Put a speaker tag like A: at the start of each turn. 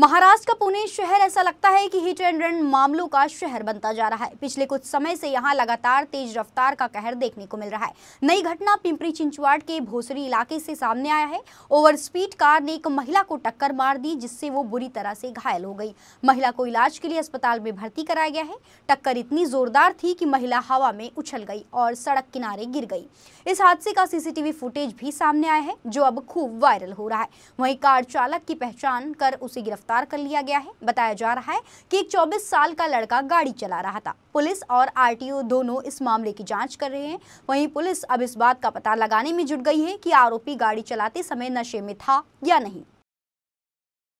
A: महाराष्ट्र का पुणे शहर ऐसा लगता है कि हिट एंड रन मामलों का शहर बनता जा रहा है पिछले कुछ समय से यहां लगातार तेज रफ्तार का कहर देखने को मिल रहा है नई घटना पिंपरी चिंचवाड़ के भोसरी इलाके से सामने आया है ओवर स्पीड कार ने एक महिला को टक्कर मार दी जिससे वो बुरी तरह से घायल हो गई महिला को इलाज के लिए अस्पताल में भर्ती कराया गया है टक्कर इतनी जोरदार थी कि महिला हवा में उछल गई और सड़क किनारे गिर गई इस हादसे का सीसीटीवी फुटेज भी सामने आया है जो अब खूब वायरल हो रहा है वही कार चालक की पहचान कर उसे गिरफ्तार गिरफ्तार कर लिया गया है बताया जा रहा है कि एक 24 साल का लड़का गाड़ी चला रहा था पुलिस और आरटीओ दोनों इस मामले की जांच कर रहे हैं वहीं पुलिस अब इस बात का पता लगाने में जुट गई है कि आरोपी गाड़ी चलाते समय नशे में था या नहीं